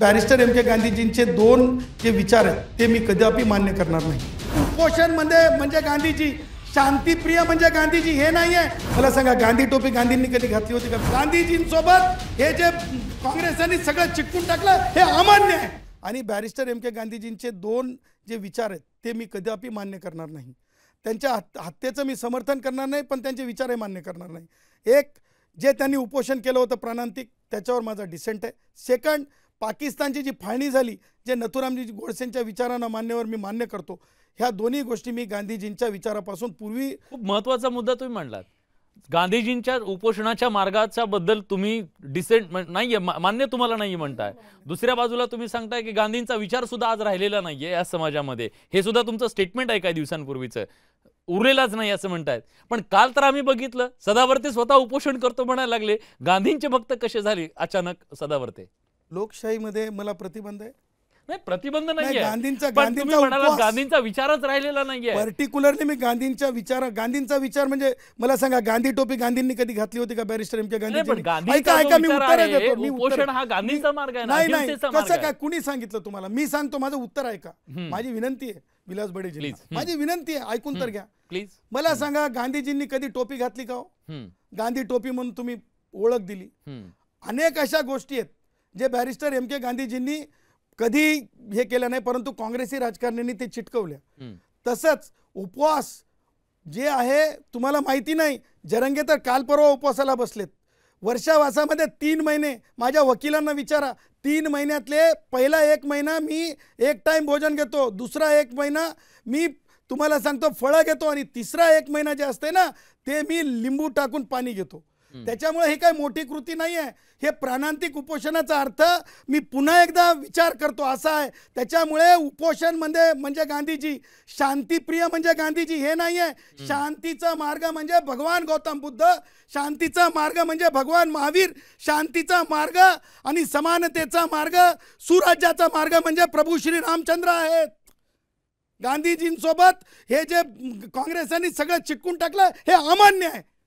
Barrister M के गांधीजींचे दोन जे विचार आहेत ते मी कदापि मान्य करणार नाही उपोषण म्हणजे म्हणजे गांधीजी शांतीप्रिय म्हणजे गांधीजी हे नाही आहे मला सांगा गांधी टोपी गांधींनी कधी घातली होती का गांधीजींसोबत हे जे काँग्रेसांनी सगळं चिकटून टाकलं हे अमान्य आहे आणि बॅरिस्टर एम के गांधीजींचे दोन जे विचार आहेत ते मी कदापि मान्य करणार नाही त्यांच्या हत्येचं मी समर्थन करणार नाही पण त्यांचे विचारही मान्य करणार नाही एक जे त्यांनी उपोषण केलं होतं प्राणांतिक त्याच्यावर माझा डिसेंट आहे सेकंड पाकिस्तानची जी फाळणी झाली जे नथुरामजी गोडसेंच्या विचारांना मान्यवर मी मान्य करतो ह्या दोन्ही गोष्टी मी गांधीजींच्या विचारापासून पूर्वी खूप महत्त्वाचा मुद्दा तुम्ही मांडलात गांधीजींच्या उपोषणाच्या मार्गाच्या बद्दल तुम्ही डिसेंट नाहीये मान्य तुम्हाला नाही म्हणताय दुसऱ्या बाजूला तुम्ही सांगताय की गांधींचा विचार सुद्धा आज राहिलेला नाहीये या समाजामध्ये हे सुद्धा तुमचं स्टेटमेंट आहे काही दिवसांपूर्वीचं उरलेलाच नाही असं म्हणतायत पण काल तर आम्ही बघितलं सदावर्ते स्वतः उपोषण करतो म्हणायला लागले गांधींचे भक्त कसे झाले अचानक सदावर्ते लोकशाहीमध्ये मला प्रतिबंध आहे नाही प्रतिबंध नाही गांधींचा गांधींचा गांधींचा विचारच राहिलेला नाहीये पर्टिक्युलरली मी गांधींच्या विचार गांधींचा विचार म्हणजे मला सांगा गांधी टोपी गांधींनी कधी घातली होती का बॅरिस्टर एम के गांधी ऐका ऐका मी उत्तर देतो मी उत्तर हा गांधीचा मार्ग आहे नाही नाही कसं काय कुणी सांगितलं तुम्हाला मी सांगतो माझं उत्तर ऐका माझी विनंती आहे विलास बडेजी माझी विनंती आहे ऐकून तर घ्या प्लीज मला सांगा गांधीजींनी कधी टोपी घातली का हो? गांधी टोपी म्हणून तुम्ही ओळख दिली अनेक अशा गोष्टी आहेत जे बॅरिस्टर एम के गांधीजींनी कधी हे केलं नाही परंतु काँग्रेसी राजकारण्यांनी ते चिटकवल्या तसंच उपवास जे आहे तुम्हाला माहिती नाही जरंगे तर काल परवा उपवासाला बसलेत वर्षावासामध्ये तीन महिने माझ्या वकिलांना विचारा तीन महिन्यातले पहिला एक महिना मी एक टाइम भोजन घेतो दुसरा एक महिना मी तुम्हाला सांगतो फळं घेतो आणि तिसरा एक महिना जे असते ना ते मी लिंबू टाकून पाणी घेतो त्याच्यामुळे हे काही मोठी कृती नाही आहे हे प्राणांतिक उपोषणाचा अर्थ मी पुन्हा एकदा विचार करतो असा आहे त्याच्यामुळे उपोषण म्हणजे म्हणजे गांधीजी शांतीप्रिय म्हणजे गांधीजी हे नाही आहे शांतीचा मार्ग म्हणजे भगवान गौतम बुद्ध शांतीचा मार्ग म्हणजे भगवान महावीर शांतीचा मार्ग आणि समानतेचा मार्ग सुराज्याचा मार्ग म्हणजे प्रभू श्री रामचंद्र आहेत गांधीजींसोबत हे जे काँग्रेसांनी सगळं चिकून टाकलं हे अमान्य आहे